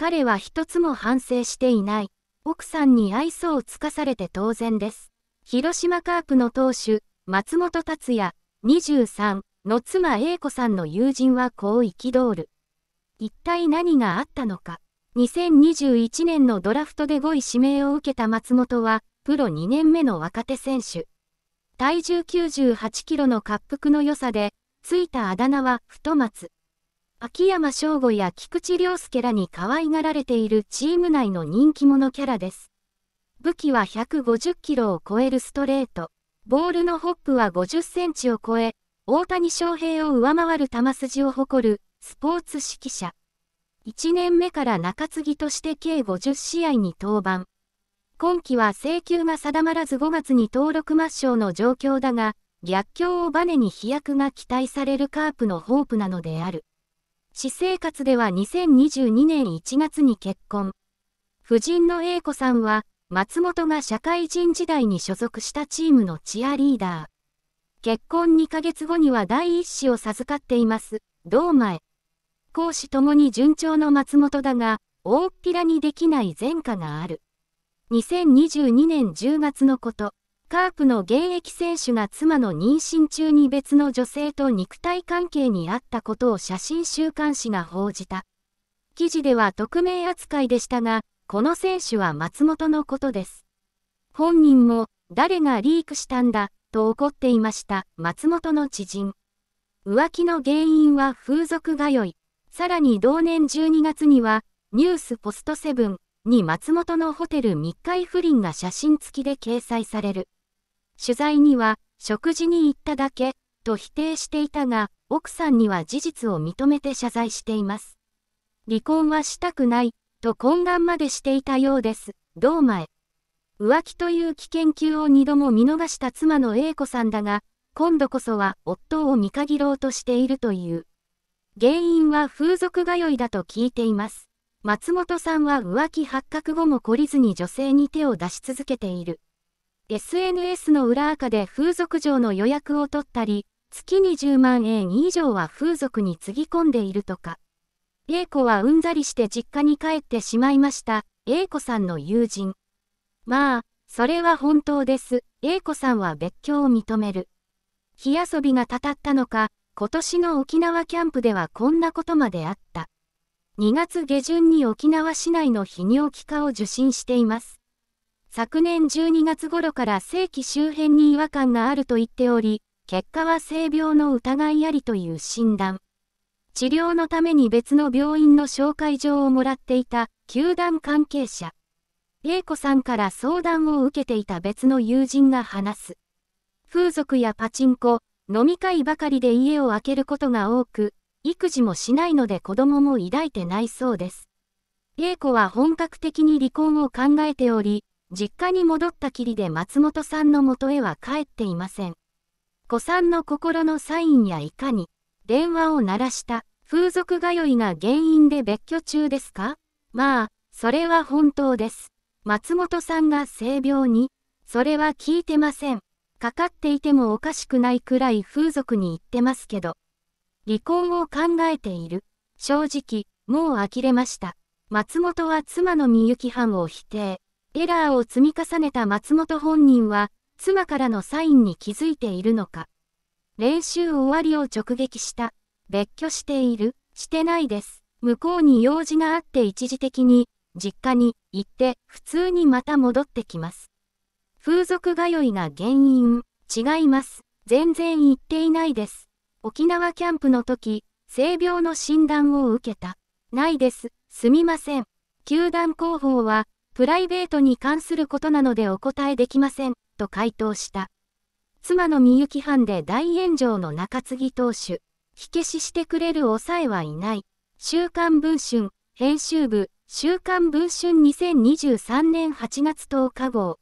彼は一つも反省していない。奥さんに愛想を尽かされて当然です。広島カープの投手、松本達也、23の妻英子さんの友人はこう憤る。一体何があったのか。2021年のドラフトで5位指名を受けた松本は、プロ2年目の若手選手。体重98キロの滑覆の良さで、ついたあだ名は太松。秋山翔吾や菊池涼介らに可愛がられているチーム内の人気者キャラです。武器は150キロを超えるストレート、ボールのホップは50センチを超え、大谷翔平を上回る球筋を誇るスポーツ指揮者。1年目から中継ぎとして計50試合に登板。今季は請求が定まらず5月に登録抹消の状況だが、逆境をバネに飛躍が期待されるカープのホープなのである。私生活では2022年1月に結婚。夫人の A 子さんは、松本が社会人時代に所属したチームのチアリーダー。結婚2ヶ月後には第一子を授かっています。堂前。講師ともに順調の松本だが、大っぴらにできない前科がある。2022年10月のこと。カープの現役選手が妻の妊娠中に別の女性と肉体関係にあったことを写真週刊誌が報じた。記事では匿名扱いでしたが、この選手は松本のことです。本人も、誰がリークしたんだ、と怒っていました、松本の知人。浮気の原因は風俗通い。さらに同年12月には、ニュースポストセブンに松本のホテル密会不倫が写真付きで掲載される。取材には、食事に行っただけ、と否定していたが、奥さんには事実を認めて謝罪しています。離婚はしたくない、と懇願までしていたようです。どう前。浮気という危険級を2度も見逃した妻の A 子さんだが、今度こそは夫を見限ろうとしているという。原因は風俗通いだと聞いています。松本さんは浮気発覚後も懲りずに女性に手を出し続けている。SNS の裏垢で風俗嬢の予約を取ったり、月20万円以上は風俗につぎ込んでいるとか。A 子はうんざりして実家に帰ってしまいました。A 子さんの友人。まあ、それは本当です。A 子さんは別居を認める。火遊びがたたったのか、今年の沖縄キャンプではこんなことまであった。2月下旬に沖縄市内の泌尿器科を受診しています。昨年12月頃から正規周辺に違和感があると言っており、結果は性病の疑いありという診断。治療のために別の病院の紹介状をもらっていた球団関係者。A 子さんから相談を受けていた別の友人が話す。風俗やパチンコ、飲み会ばかりで家を空けることが多く、育児もしないので子供も抱いてないそうです。A 子は本格的に離婚を考えており、実家に戻ったきりで松本さんの元へは帰っていません。子さんの心のサインやいかに、電話を鳴らした風俗通いが原因で別居中ですかまあ、それは本当です。松本さんが性病に、それは聞いてません。かかっていてもおかしくないくらい風俗に行ってますけど。離婚を考えている。正直、もう呆れました。松本は妻のみゆきはんを否定。エラーを積み重ねた松本本人は、妻からのサインに気づいているのか。練習終わりを直撃した。別居している、してないです。向こうに用事があって一時的に、実家に行って、普通にまた戻ってきます。風俗通いが原因、違います。全然行っていないです。沖縄キャンプの時、性病の診断を受けた。ないです。すみません。球団広報は、プライベートに関することなのでお答えできません、と回答した。妻のみゆき藩で大炎上の中継ぎ投手、火消ししてくれる抑えはいない。週刊文春、編集部、週刊文春2023年8月10日号。